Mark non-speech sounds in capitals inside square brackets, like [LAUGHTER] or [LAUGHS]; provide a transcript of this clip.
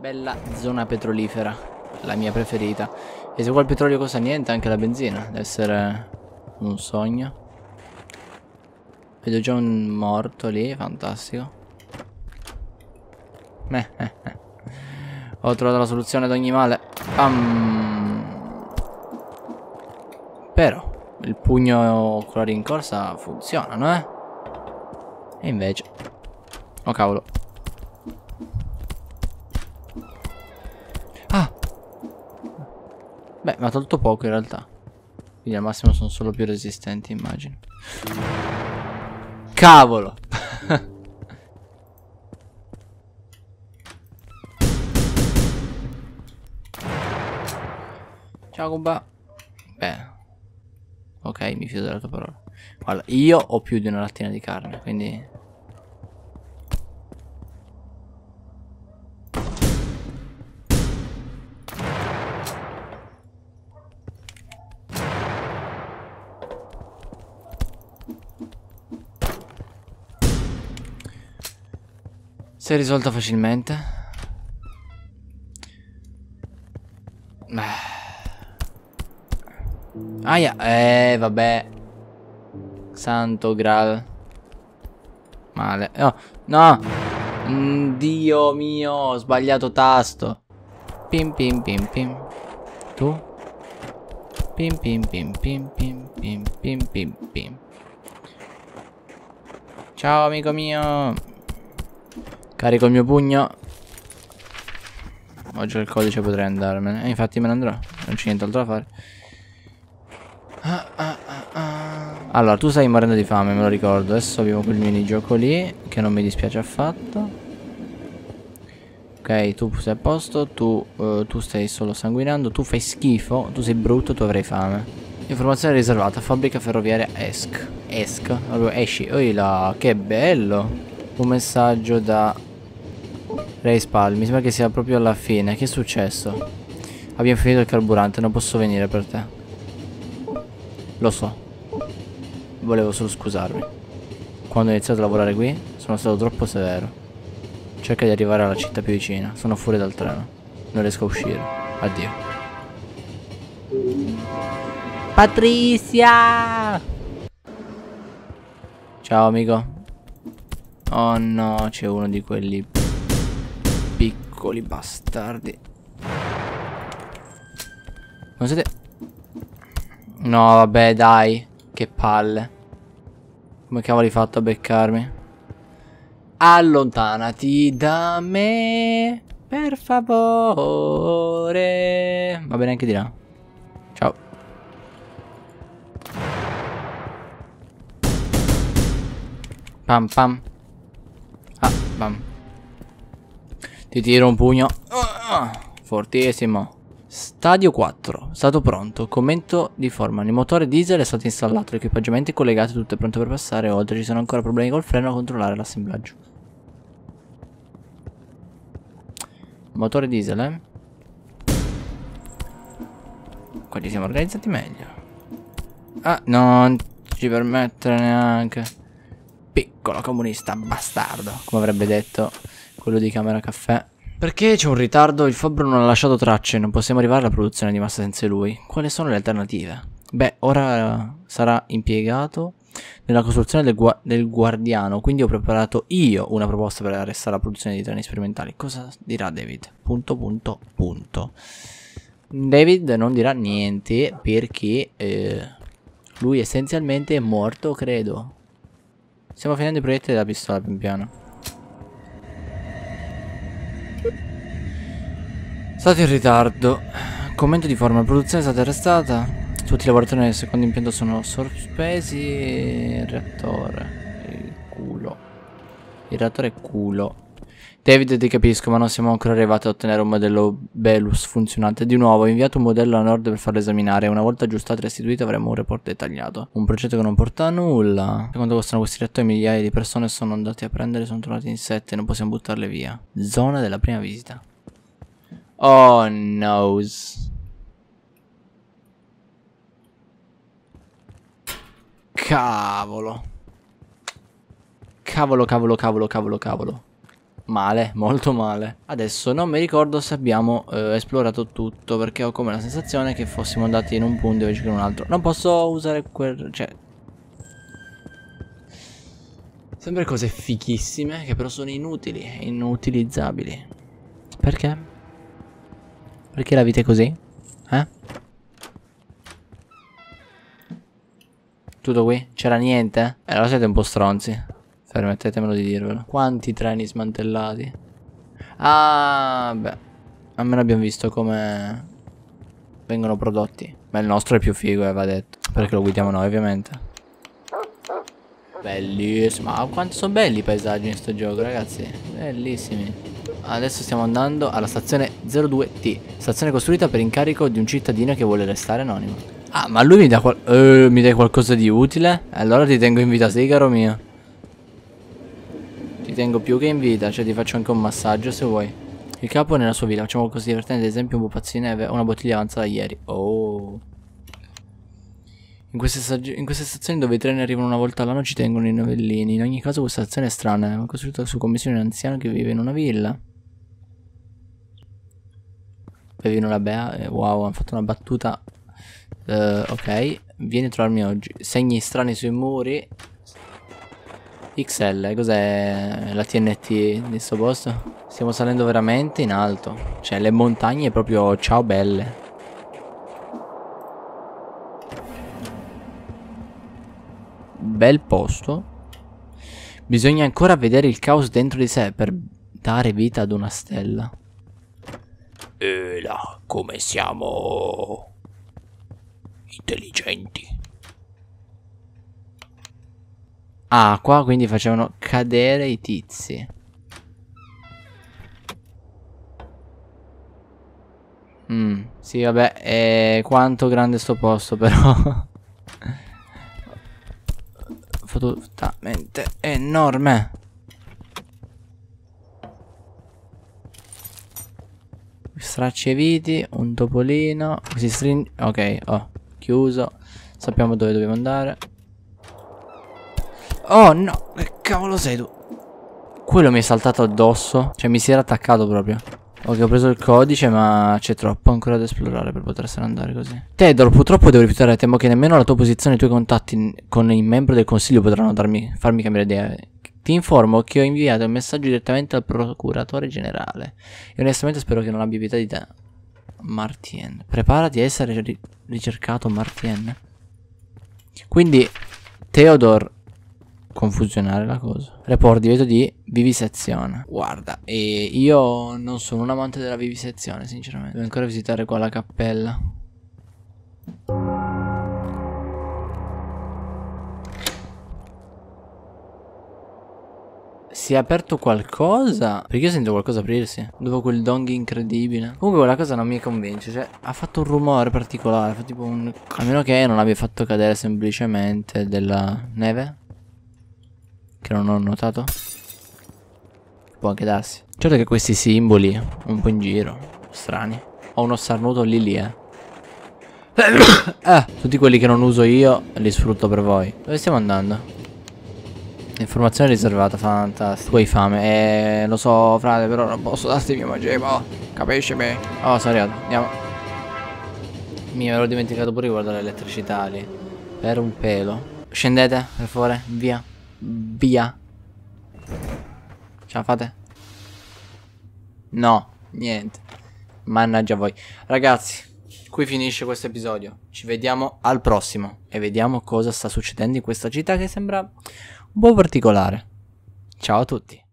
bella zona petrolifera, la mia preferita. E se qua il petrolio costa niente, anche la benzina, deve essere un sogno. Vedo già un morto lì, fantastico. Eh, eh, eh. Ho trovato la soluzione ad ogni male. Um. Però, il pugno con la rincorsa funzionano, eh? E invece... Oh cavolo. Beh, mi ha tolto poco in realtà. Quindi al massimo sono solo più resistenti, immagino. Cavolo! [LAUGHS] Ciao, compa. Beh. Ok, mi fido della tua parola. Guarda, io ho più di una lattina di carne, quindi Si è risolta facilmente. Aia, eh, vabbè. Santo Graal. Male. Oh, no! Mm, Dio mio, ho sbagliato tasto. Pim pim pim pim. Tu? Pim pim pim pim pim pim pim pim pim. Ciao amico mio. Carico il mio pugno. Ho già il codice, potrei andarmene. E eh, infatti me ne andrò. Non c'è nient'altro da fare. allora, tu stai morendo di fame, me lo ricordo. Adesso abbiamo quel minigioco lì, che non mi dispiace affatto. Ok, tu sei a posto, tu, uh, tu stai solo sanguinando, tu fai schifo, tu sei brutto, tu avrai fame. Informazione riservata, fabbrica ferroviaria ESC. ESC, proprio esci. là, che bello! Un messaggio da Respal, mi sembra che sia proprio alla fine. Che è successo? Abbiamo finito il carburante, non posso venire per te. Lo so. Volevo solo scusarmi. Quando ho iniziato a lavorare qui, sono stato troppo severo. Cerca di arrivare alla città più vicina. Sono fuori dal treno. Non riesco a uscire. Addio. Patrizia! Ciao amico. Oh no, c'è uno di quelli Piccoli bastardi. Non siete... No, vabbè, dai. Che palle. Come cavoli fatto a beccarmi? Allontanati da me, per favore. Va bene anche di là. Ciao. Pam pam. Ah, bam ti tiro un pugno. Ah, ah. Fortissimo. Stadio 4. Stato pronto. Commento di Forman. Il motore diesel è stato installato. L'equipaggiamento è collegato. Tutto è pronto per passare oltre. Ci sono ancora problemi col freno. A controllare l'assemblaggio. Motore diesel, eh. Qua ci siamo organizzati meglio. Ah, non ci permettere neanche. Piccolo comunista bastardo, come avrebbe detto quello di Camera Caffè. Perché c'è un ritardo? Il fabbro non ha lasciato tracce, non possiamo arrivare alla produzione di massa senza lui. Quali sono le alternative? Beh, ora sarà impiegato nella costruzione del, gua del, guardiano, quindi ho preparato io una proposta per arrestare la produzione di treni sperimentali. Cosa dirà David? Punto, punto, punto. David non dirà niente perché eh, lui essenzialmente è morto, credo. Stiamo finendo i proiettili della pistola pian piano. Stato in ritardo. Commento di forma. La produzione è stata arrestata. Tutti i lavoratori del secondo impianto sono sorpresi. Il Reattore. Il culo. Il reattore è culo. David ti capisco, ma non siamo ancora arrivati a ottenere un modello Belus funzionante. Di nuovo, ho inviato un modello a nord per farlo esaminare. Una volta aggiustato e restituito avremo un report dettagliato. Un progetto che non porta a nulla. Secondo costano questi reattori migliaia di persone sono andate a prendere, sono tornati in sette, non possiamo buttarle via. Zona della prima visita. Oh, no. Cavolo. Cavolo, cavolo, cavolo, cavolo, cavolo. Male, molto male. Adesso non mi ricordo se abbiamo eh, esplorato tutto, perché ho come la sensazione che fossimo andati in un punto invece che in un altro. Non posso usare quel... cioè... Sempre cose fichissime che però sono inutili, inutilizzabili. Perché? Perché la vita è così? Eh? Tutto qui? C'era niente? Eh, allora siete un po' stronzi. Permettetemelo di dirvelo. Quanti treni smantellati? Ah, beh. Almeno abbiamo visto come vengono prodotti. Ma il nostro è più figo, eh, va detto. Perché lo guidiamo noi, ovviamente. Bellissimo, ma ah, quanto sono belli i paesaggi in sto gioco, ragazzi. Bellissimi adesso stiamo andando alla stazione 02T, stazione costruita per incarico di un cittadino che vuole restare anonimo. Ah, ma lui mi dà qual uh, mi dai qualcosa di utile? Allora ti tengo in vita, sì, caro mio. Ti tengo più che in vita, cioè ti faccio anche un massaggio se vuoi. Il capo è nella sua villa, facciamo così divertente, ad esempio un pupazzo di neve, una bottiglia avanzata ieri. Oh. In queste, in queste, stazioni dove i treni arrivano una volta all'anno ci tengono i novellini. In ogni caso questa stazione è strana, è eh. costruita su commissione di un anziano che vive in una villa. Pevino la Bea. Eh, wow, hanno fatto una battuta. Uh, ok, vieni a trovarmi oggi. Segni strani sui muri. XL, cos'è la TNT di sto posto? Stiamo salendo veramente in alto. Cioè, le montagne proprio ciao belle. Bel posto. Bisogna ancora vedere il caos dentro di sé per dare vita ad una stella. E là, come siamo intelligenti. Ah, qua quindi facevano cadere i tizi. Mm, sì, vabbè, e quanto grande sto posto però. [LAUGHS] Fototalmente enorme. e viti, un topolino. così stringe. Ok, oh, chiuso. Sappiamo dove dobbiamo andare. Oh no, che cavolo sei tu? Quello mi è saltato addosso. Cioè, mi si era attaccato proprio. Ok, ho preso il codice, ma c'è troppo ancora da esplorare per potersene andare così. Tedor, purtroppo devo rifiutare. Temo che nemmeno la tua posizione e i tuoi contatti con il membro del consiglio potranno darmi, farmi cambiare idea. Ti informo che ho inviato un messaggio direttamente al procuratore generale. E onestamente spero che non abbia pietà di te. Martien. Preparati a essere ri ricercato, Martien. Quindi, Theodore confusionare la cosa. Report veto di vivisezione. Guarda, e io non sono un amante della vivisezione, sinceramente. Devo ancora visitare qua la cappella. Si è aperto qualcosa? Perché io sento qualcosa aprirsi. Dopo quel dong incredibile. Comunque quella cosa non mi convince. Cioè, ha fatto un rumore particolare. Ha tipo un... A meno che non abbia fatto cadere semplicemente della neve. Che non ho notato. Può anche darsi. Certo che questi simboli, un po' in giro, strani. Ho uno starnuto lì lì, eh. [COUGHS] eh tutti quelli che non uso io li sfrutto per voi. Dove stiamo andando? Informazione riservata, fantastico. Tu hai fame. Eh, lo so, frate, però non posso darti il mio magema. Capisci me? Oh, sono arrivato. andiamo. Mi ero dimenticato pure di guardare l'elettricità lì. Per un pelo. Scendete, per favore, via. Via. Ce la fate? No, niente. Mannaggia voi. Ragazzi, qui finisce questo episodio. Ci vediamo al prossimo e vediamo cosa sta succedendo in questa città che sembra un po' particolare. Ciao a tutti.